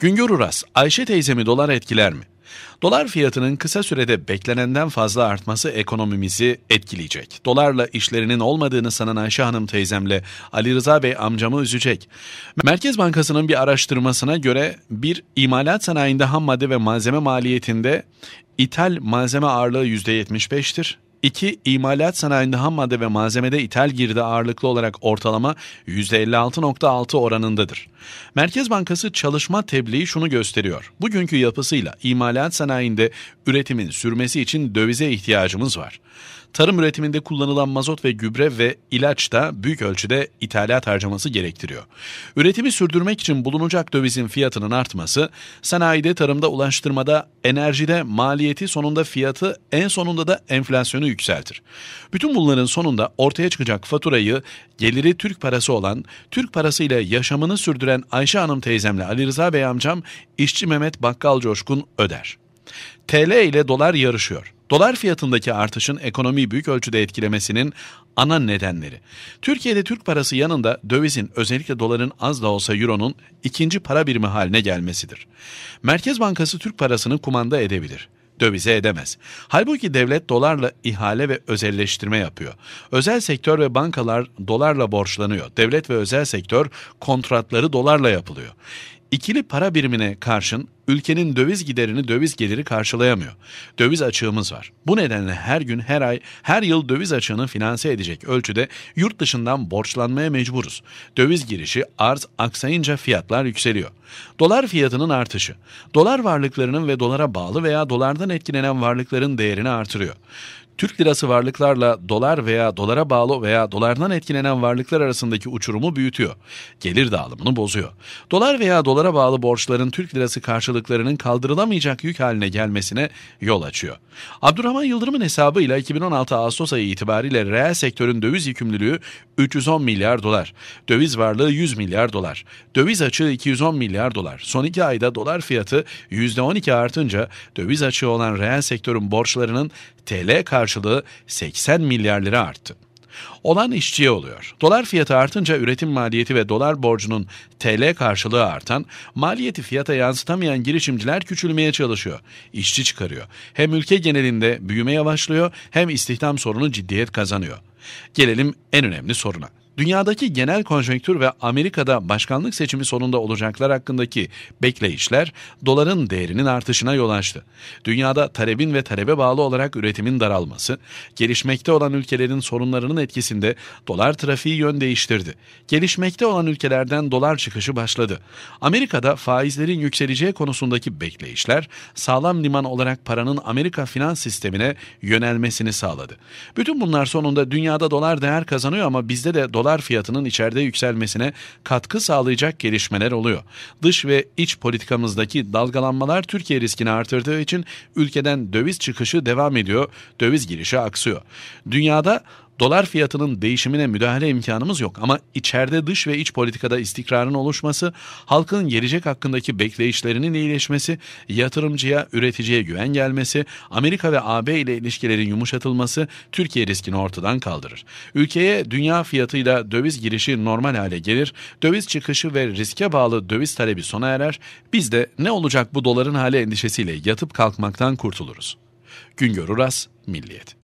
Güngör Uras, Ayşe teyzemi dolar etkiler mi? Dolar fiyatının kısa sürede beklenenden fazla artması ekonomimizi etkileyecek. Dolarla işlerinin olmadığını sanan Ayşe Hanım teyzemle Ali Rıza Bey amcamı üzecek. Merkez Bankası'nın bir araştırmasına göre bir imalat sanayinde ham madde ve malzeme maliyetinde ithal malzeme ağırlığı %75'tir. 2. İmalat sanayinde ham madde ve malzemede ithal girdi ağırlıklı olarak ortalama %56.6 oranındadır. Merkez Bankası çalışma tebliği şunu gösteriyor. Bugünkü yapısıyla imalat sanayinde üretimin sürmesi için dövize ihtiyacımız var. Tarım üretiminde kullanılan mazot ve gübre ve ilaç da büyük ölçüde ithalat harcaması gerektiriyor. Üretimi sürdürmek için bulunacak dövizin fiyatının artması, sanayide, tarımda, ulaştırmada, enerjide maliyeti sonunda fiyatı en sonunda da enflasyonu yükseltir. Bütün bunların sonunda ortaya çıkacak faturayı geliri Türk parası olan, Türk parasıyla yaşamını sürdüren Ayşe Hanım teyzemle Ali Rıza Bey amcam, işçi Mehmet Bakkal Coşkun öder. TL ile dolar yarışıyor. Dolar fiyatındaki artışın ekonomiyi büyük ölçüde etkilemesinin ana nedenleri. Türkiye'de Türk parası yanında dövizin özellikle doların az da olsa euronun ikinci para birimi haline gelmesidir. Merkez Bankası Türk parasını kumanda edebilir dövize edemez. Halbuki devlet dolarla ihale ve özelleştirme yapıyor. Özel sektör ve bankalar dolarla borçlanıyor. Devlet ve özel sektör kontratları dolarla yapılıyor. İkili para birimine karşın Ülkenin döviz giderini döviz geliri karşılayamıyor. Döviz açığımız var. Bu nedenle her gün, her ay, her yıl döviz açığını finanse edecek ölçüde yurt dışından borçlanmaya mecburuz. Döviz girişi arz aksayınca fiyatlar yükseliyor. Dolar fiyatının artışı. Dolar varlıklarının ve dolara bağlı veya dolardan etkilenen varlıkların değerini artırıyor. Türk lirası varlıklarla dolar veya dolara bağlı veya dolardan etkilenen varlıklar arasındaki uçurumu büyütüyor. Gelir dağılımını bozuyor. Dolar veya dolara bağlı borçların Türk lirası karşılıklarının kaldırılamayacak yük haline gelmesine yol açıyor. Abdurrahman Yıldırım'ın hesabıyla 2016 Ağustos ayı itibariyle reel sektörün döviz yükümlülüğü 310 milyar dolar. Döviz varlığı 100 milyar dolar. Döviz açığı 210 milyar dolar. Son iki ayda dolar fiyatı %12 artınca döviz açığı olan reel sektörün borçlarının TL karşılığı 80 milyar lira arttı. Olan işçiye oluyor. Dolar fiyatı artınca üretim maliyeti ve dolar borcunun TL karşılığı artan, maliyeti fiyata yansıtamayan girişimciler küçülmeye çalışıyor. İşçi çıkarıyor. Hem ülke genelinde büyüme yavaşlıyor hem istihdam sorunu ciddiyet kazanıyor. Gelelim en önemli soruna. Dünyadaki genel konjonktür ve Amerika'da başkanlık seçimi sonunda olacaklar hakkındaki bekleyişler doların değerinin artışına yol açtı. Dünyada talebin ve talebe bağlı olarak üretimin daralması, gelişmekte olan ülkelerin sorunlarının etkisinde dolar trafiği yön değiştirdi. Gelişmekte olan ülkelerden dolar çıkışı başladı. Amerika'da faizlerin yükseleceği konusundaki bekleyişler sağlam liman olarak paranın Amerika finans sistemine yönelmesini sağladı. Bütün bunlar sonunda dünyada dolar değer kazanıyor ama bizde de dolar dolar fiyatının içeride yükselmesine katkı sağlayacak gelişmeler oluyor. Dış ve iç politikamızdaki dalgalanmalar Türkiye riskini artırdığı için ülkeden döviz çıkışı devam ediyor, döviz girişi aksıyor. Dünyada Dolar fiyatının değişimine müdahale imkanımız yok ama içeride dış ve iç politikada istikrarın oluşması, halkın gelecek hakkındaki bekleyişlerinin iyileşmesi, yatırımcıya, üreticiye güven gelmesi, Amerika ve AB ile ilişkilerin yumuşatılması Türkiye riskini ortadan kaldırır. Ülkeye dünya fiyatıyla döviz girişi normal hale gelir, döviz çıkışı ve riske bağlı döviz talebi sona erer, biz de ne olacak bu doların hali endişesiyle yatıp kalkmaktan kurtuluruz. Güngör Uras, Milliyet